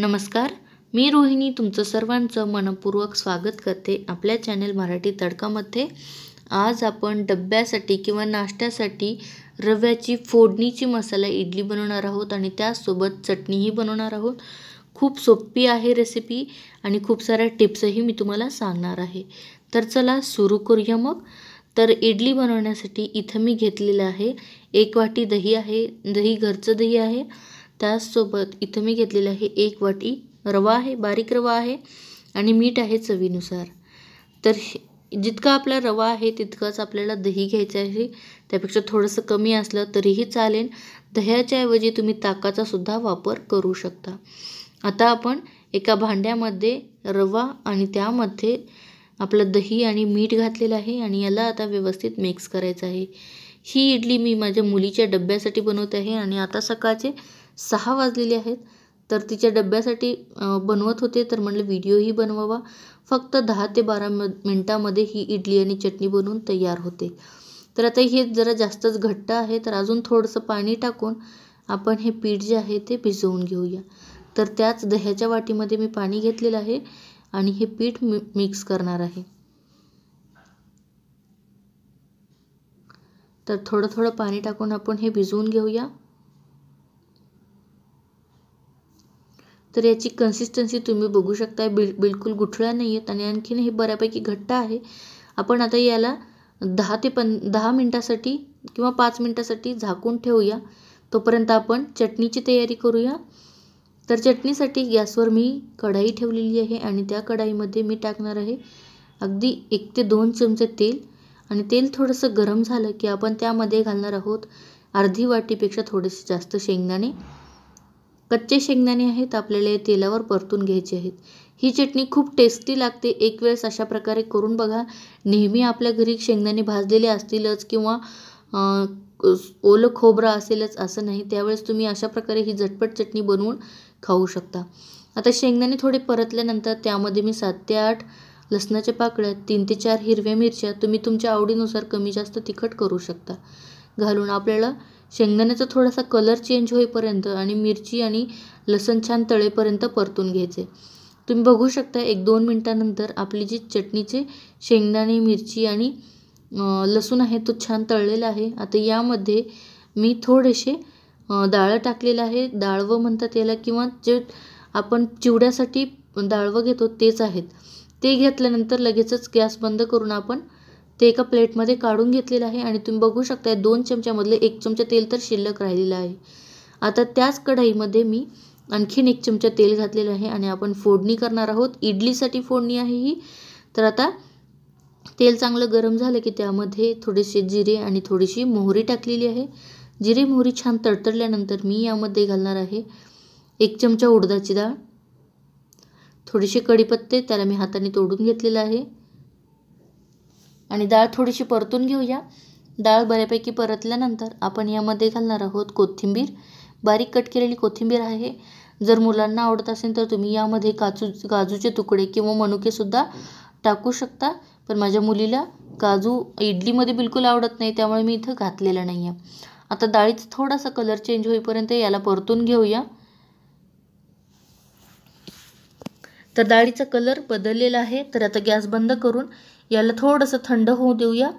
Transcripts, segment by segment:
नमस्कार मी रोहिणी तुमचं सर्वांचं मनपूर्वक स्वागत करते आपल्या चॅनल मराठी तडकामध्ये आज आपण डब्यासाठी किंवा नाश्त्यासाठी रव्याची फोडणीची मसाला इडली बनवणार आहोत आणि त्यासोबत चटणीही बनवणार आहोत खूप सोपी आहे रेसिपी आणि खूप साऱ्या टिप्सही मी तुम्हाला सांगणार आहे तर चला सुरू करूया मग तर इडली बनवण्यासाठी इथं मी घेतलेलं आहे एक वाटी दही आहे दही घरचं दही आहे त्याचसोबत इथं मी घेतलेलं आहे एक वाटी रवा आहे बारीक रवा आहे आणि मीठ आहे चवीनुसार तर जितका आपला रवा आहे तितकंच आपल्याला दही घ्यायचं आहे त्यापेक्षा थोडंसं कमी असलं तरीही चालेल दह्याच्या ऐवजी तुम्ही ताकाचासुद्धा वापर करू शकता आता आपण एका भांड्यामध्ये रवा आणि त्यामध्ये आपलं दही आणि मीठ घातलेलं आहे आणि याला आता व्यवस्थित मिक्स करायचं आहे ही इडली मी माझ्या मुलीच्या डब्यासाठी बनवत आहे आणि आता सकाळचे सहा वाजलेले आहेत तर तिच्या डब्यासाठी बनवत होते तर म्हणलं व्हिडिओही बनवावा फक्त दहा ते बारा म मिनटामध्ये ही इडली आणि चटणी बनवून तयार होते तर आता हे जरा जास्तच घट्ट आहे तर अजून थोडंसं पाणी टाकून आपण हे पीठ जे आहे ते भिजवून घेऊया तर त्याच दह्याच्या वाटीमध्ये मी पाणी घेतलेलं आहे आणि हे पीठ मिक्स करणार आहे तर थोडं थोडं पाणी टाकून आपण हे भिजवून घेऊया तर याची कन्सिस्टन्सी तुम्ही बघू शकता बिल बिलकुल गुठळ्या नाही आहेत आणि आणखीन हे बऱ्यापैकी घट्ट आहे आपण आता याला दहा ते पं दहा मिनटासाठी किंवा पाच मिनटासाठी झाकून ठेवूया तोपर्यंत आपण चटणीची तयारी करूया तर चटणीसाठी गॅसवर मी कढाई ठेवलेली आहे आणि त्या कढाईमध्ये मी टाकणार आहे अगदी एक ते दोन चमचे तेल आणि तेल थोडंसं गरम झालं की आपण त्यामध्ये घालणार आहोत अर्धी वाटीपेक्षा थोडेसे जास्त शेंगदाणे कच्चे शेंगदाणे आहेत आपल्याला तेलावर परतून घ्यायचे आहेत ही चटणी खूप टेस्टी लागते एक वेळेस अशा प्रकारे करून बघा नेहमी आपल्या घरी शेंगदाणे भाजलेले असतीलच किंवा ओलं खोबरं असेलच असं नाही त्यावेळेस तुम्ही अशा प्रकारे ही झटपट चटणी बनवून खाऊ शकता आता शेंगदाणे थोडे परतल्यानंतर त्यामध्ये मी सात ते आठ लसणाच्या पाकळ्या तीन ते चार हिरव्या मिरच्या तुम्ही तुमच्या आवडीनुसार कमी जास्त तिखट करू शकता घालून आपल्याला शेंगदाण्याचा थोडासा कलर चेंज होईपर्यंत आणि मिरची आणि लसूण छान तळेपर्यंत परतून घ्यायचे तुम्ही बघू शकता एक दोन मिनटानंतर आपली जी चटणीचे शेंगदाणे मिरची आणि लसूण आहे तो छान तळलेला आहे आता यामध्ये मी थोडेसे डाळ टाकलेलं आहे डाळवं म्हणतात याला किंवा जे आपण चिवड्यासाठी डाळवं घेतो तेच आहेत ते घेतल्यानंतर लगेचच गॅस बंद करून आपण ते एका प्लेटमध्ये काढून घेतलेलं आहे आणि तुम्ही बघू शकता दोन चमच्यामधले एक चमचा तेल तर शिल्लक राहिलेलं आहे आता त्याच कढाईमध्ये मी आणखीन एक चमचा तेल घातलेलं आहे आणि आपण फोडणी करणार आहोत इडलीसाठी फोडणी आहे ही तर आता तेल चांगलं गरम झालं की त्यामध्ये थोडेसे जिरे आणि थोडीशी मोहरी टाकलेली आहे जिरे मोहरी छान तडतडल्यानंतर मी यामध्ये घालणार आहे एक चमचा उडदाची डाळ थोडेसे कढीपत्ते त्याला मी हाताने तोडून घेतलेलं आहे आणि डाळ थोडीशी परतून घेऊया डाळ बऱ्यापैकी परतल्यानंतर आपण यामध्ये घालणार आहोत कोथिंबीर बारीक कट केलेली कोथिंबीर आहे जर मुलांना आवडत असेल तर तुम्ही यामध्ये काजू काजूचे तुकडे किंवा मनुकेसुद्धा टाकू शकता पण माझ्या मुलीला काजू इडलीमध्ये बिलकुल आवडत नाही त्यामुळे मी इथं घातलेलं नाही आहे आता डाळीचा थोडासा कलर चेंज होईपर्यंत याला परतून घेऊया तर डाळीचा कलर बदललेला आहे तर आता गॅस बंद करून याला थोडंसं थंड होऊ देऊया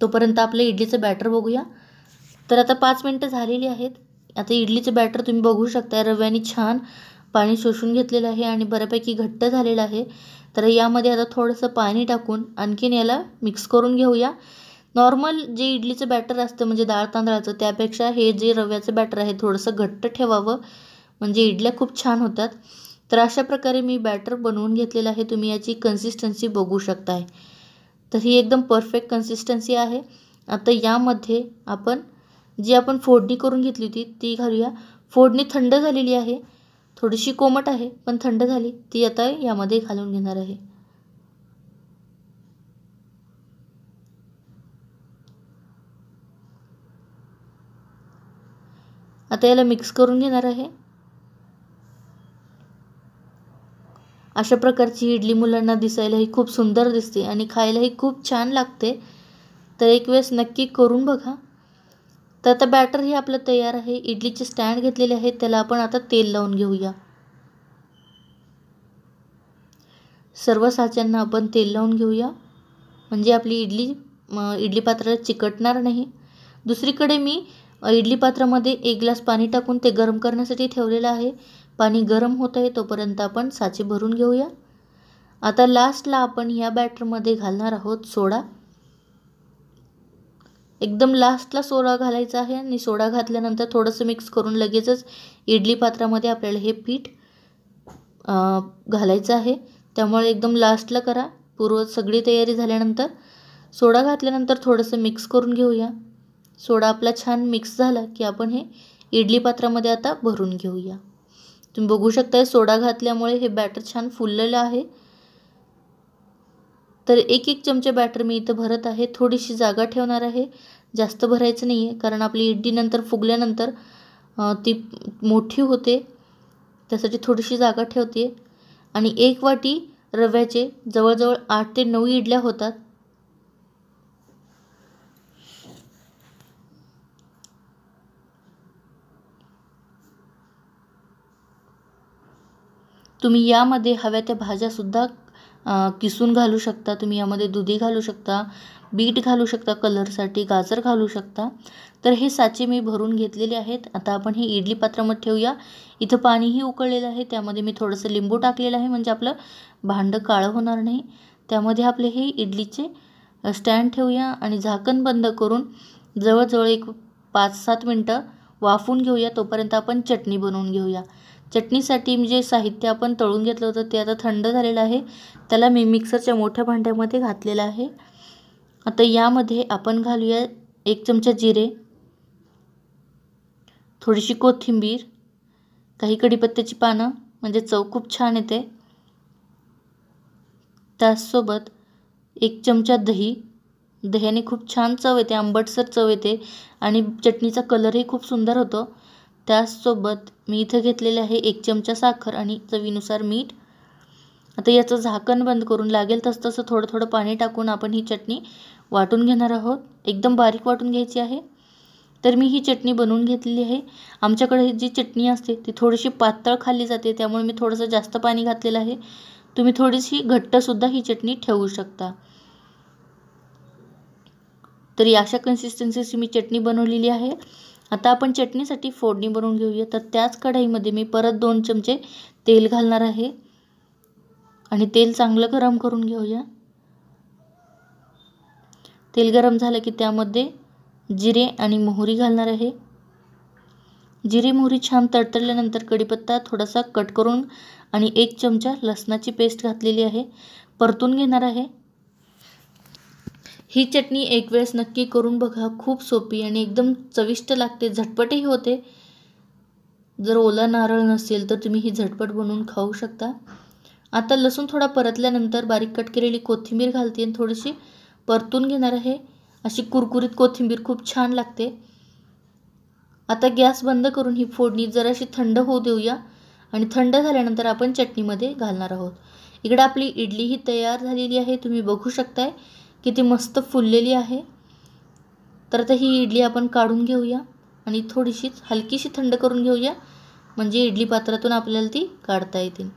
तोपर्यंत आपलं इडलीचं बॅटर बघूया तर आता पाच मिनटं झालेली आहेत आता इडलीचं बॅटर तुम्ही बघू शकता रव्याने छान पाणी शोषून घेतलेलं आहे आणि बऱ्यापैकी घट्ट झालेलं आहे तर यामध्ये आता थोडंसं पाणी टाकून आणखीन याला मिक्स करून घेऊया नॉर्मल जे इडलीचं बॅटर असतं म्हणजे डाळ तांदळाचं त्यापेक्षा हे जे रव्याचं बॅटर आहे थोडंसं घट्ट ठेवावं म्हणजे इडल्या खूप छान होतात तर अशा प्रकारे मी बॅटर बनवून घेतलेलं आहे तुम्ही याची कन्सिस्टन्सी बघू शकताय तर ही एकदम परफेक्ट कन्सिस्टन्सी आहे आता यामध्ये आपण जी आपण फोडणी करून घेतली होती ती घालूया फोडणी थंड झालेली आहे थोडीशी कोमट आहे पण थंड झाली ती आता यामध्ये घालून घेणार आहे आता याला मिक्स करून घेणार आहे अशा प्रकारची इडली मुलांना दिसायलाही खूप सुंदर दिसते आणि खायलाही खूप छान लागते तर एक वेळेस नक्की करून बघा तर आता बॅटर हे आपलं तयार आहे इडलीचे स्टँड घेतलेले आहे त्याला आपण आता तेल लावून घेऊया सर्व साच्यांना आपण तेल लावून घेऊया म्हणजे आपली इडली इडली पात्र चिकटणार नाही दुसरीकडे मी इडली पात्रामध्ये एक ग्लास पाणी टाकून ते गरम करण्यासाठी ठेवलेलं आहे पाणी गरम होत आहे तोपर्यंत आपण साचे भरून घेऊया आता लास्टला आपण या बॅटरमध्ये घालणार आहोत सोडा एकदम लास्टला सोडा घालायचा आहे आणि सोडा घातल्यानंतर थोडंसं मिक्स करून लगेचच इडली पात्रामध्ये आपल्याला हे पीठ घालायचं आहे त्यामुळे एकदम लास्टला करा पूर्व सगळी तयारी झाल्यानंतर सोडा घातल्यानंतर थोडंसं मिक्स करून घेऊया सोडा आपला छान मिक्स झाला की आपण हे इडली पात्रामध्ये आता भरून घेऊया तुम्ही बघू शकता सोडा घातल्यामुळे हे बॅटर छान फुललेलं आहे तर एक एक चमचे बॅटर मी इथं भरत आहे थोडीशी जागा ठेवणार आहे जास्त भरायचं नाही आहे कारण आपली इडलीनंतर फुगल्यानंतर ती मोठी होते त्यासाठी थोडीशी जागा ठेवते आणि एक वाटी रव्याचे जवळजवळ आठ ते नऊ इडल्या होतात तुम्ही यामध्ये हव्या त्या भाज्यासुद्धा किसून घालू शकता तुम्ही यामध्ये दुधी घालू शकता बीट घालू शकता कलरसाठी गाजर घालू शकता तर हे साचे मी भरून घेतलेले आहेत आता आपण हे इडली पात्रामध्ये ठेवूया इथं पाणीही उकळलेलं आहे त्यामध्ये मी थोडंसं लिंबू टाकलेलं आहे म्हणजे आपलं भांडं काळं होणार नाही त्यामध्ये आपले हे इडलीचे स्टँड ठेवूया आणि झाकण बंद करून जवळजवळ एक पाच सात मिनटं वाफून घेऊया तोपर्यंत आपण चटणी बनवून घेऊया चटणीसाठी जे साहित्य आपण तळून घेतलं होतं ते आता थंड झालेलं आहे त्याला मी मिक्सरच्या मोठ्या भांड्यामध्ये घातलेलं आहे आता यामध्ये आपण घालूया एक चमचा जिरे थोडीशी कोथिंबीर काही कढीपत्त्याची पानं म्हणजे चव खूप छान येते त्याचसोबत एक चमचा दही दह्याने खूप छान चव येते आंबटसर चव येते आणि चटणीचा कलरही खूप सुंदर होतो त्याचसोबत मी इथं घेतलेले आहे एक चमचा साखर आणि चवीनुसार मीठ आता याचं झाकण बंद करून लागेल तसं तसं थोडं थोडं पाणी टाकून आपण ही चटणी वाटून घेणार आहोत एकदम बारीक वाटून घ्यायची आहे तर मी ही चटणी बनवून घेतलेली आहे आमच्याकडे जी चटणी असते ती थोडीशी पातळ खाल्ली जाते त्यामुळे मी थोडंसं जास्त पाणी घातलेलं आहे तुम्ही थोडीशी घट्टसुद्धा ही चटणी ठेवू शकता तरी अशा कन्सिस्टन्सीची मी चटणी बनवलेली आहे आता आपण चटणीसाठी फोडणी बनवून घेऊया तर त्याच कढाईमध्ये मी परत दोन चमचे तेल घालणार आहे आणि तेल चांगलं गरम करून घेऊया तेल गरम झालं की त्यामध्ये जिरे आणि मोहरी घालणार आहे जिरे मोहरी छान तडतडल्यानंतर कढीपत्ता थोडासा कट करून आणि एक चमचा लसणाची पेस्ट घातलेली आहे परतून घेणार आहे ही चटणी एक वेळेस नक्की करून बघा खूप सोपी आणि एकदम चविष्ट लागते झटपटही होते जर ओला नारळ नसेल तर तुम्ही ही झटपट बनवून खाऊ शकता आता लसूण थोडा परतल्यानंतर बारीक कट केलेली कोथिंबीर घालते आणि थोडीशी परतून घेणार आहे अशी कुरकुरीत कोथिंबीर खूप छान लागते आता गॅस बंद करून ही फोडणी जराशी थंड होऊ देऊया आणि थंड झाल्यानंतर आपण चटणीमध्ये घालणार आहोत इकडे आपली इडली ही तयार झालेली आहे तुम्ही बघू शकताय किती मस्त फुललेली आहे तर आता ही इडली आपण काढून घेऊया आणि थोडीशी हलकीशी थंड करून घेऊया म्हणजे इडली पात्रातून आपल्याला ती काढता येतील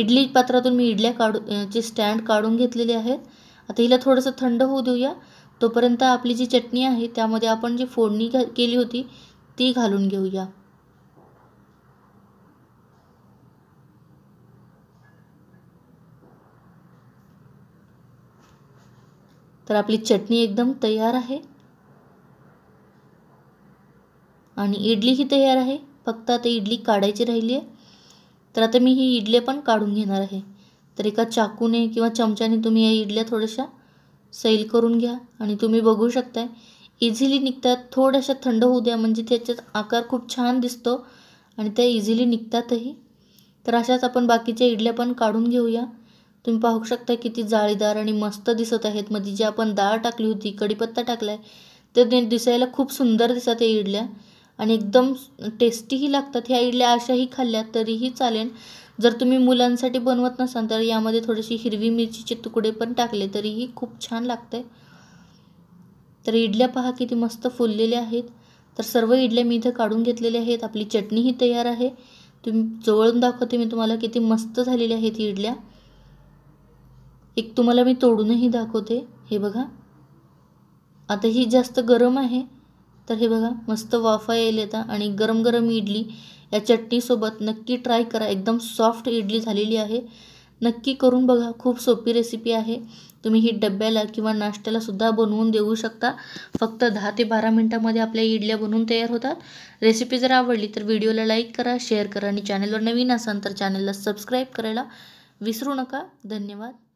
इडली पात्रातून मी इडल्या काढू जे स्टँड काढून घेतलेले आहेत आता हिला थोडंसं थंड होऊ देऊया तोपर्यंत आपली जी चटणी आहे त्यामध्ये आपण जी फोडणी केली होती ती घालून घेऊया तर आपली चटणी एकदम तयार आहे आणि इडली ही तयार आहे फक्त आता इडली काढायची राहिली आहे तर आता मी ही इडली पण काढून घेणार आहे तर एका चाकूने किंवा चमच्याने तुम्ही या इडल्या थोड्याशा सैल करून घ्या आणि तुम्ही बघू शकताय इझिली निघतात थोड्याशा थंड होऊ द्या म्हणजे त्याच्यात आकार खूप छान दिसतो आणि त्या इझिली निघतातही तर अशाच आपण बाकीच्या इडल्या पण काढून घेऊया तुम्ही पाहू शकता किती जाळीदार आणि मस्त दिसत आहेत मध्ये जी आपण डाळ टाकली होती कढीपत्ता टाकला आहे तर दिसायला खूप सुंदर दिसत या इडल्या आणि एकदम टेस्टीही लागतात ह्या इडल्या अशाही खाल्ल्या तरीही चालेल जर तुम्ही मुलांसाठी बनवत नसाल तर यामध्ये थोडीशी हिरवी मिरचीचे तुकडे पण टाकले तरीही खूप छान लागतंय तर इडल्या पहा किती मस्त फुललेल्या आहेत तर सर्व इडल्या मी इथं काढून घेतलेल्या आहेत आपली चटणीही तयार आहे तुम्ही जवळून दाखवते मी तुम्हाला किती मस्त झालेल्या आहेत इडल्या एक तुम्हाला मी तोडूनही दाखवते हे बघा आता ही जास्त गरम आहे तर हे बघा मस्त वाफा येईल येता आणि गरम गरम इडली या चटणीसोबत नक्की ट्राय करा एकदम सॉफ्ट इडली झालेली आहे नक्की करून बघा खूप सोपी रेसिपी आहे तुम्ही ही डब्याला किंवा नाश्त्याला सुद्धा बनवून देऊ शकता फक्त दहा ते बारा मिनटामध्ये आपल्या इडल्या बनवून तयार होतात रेसिपी जर आवडली तर व्हिडिओला लाईक करा शेअर करा आणि चॅनलवर नवीन असाल तर चॅनलला सबस्क्राईब करायला विसरू नका धन्यवाद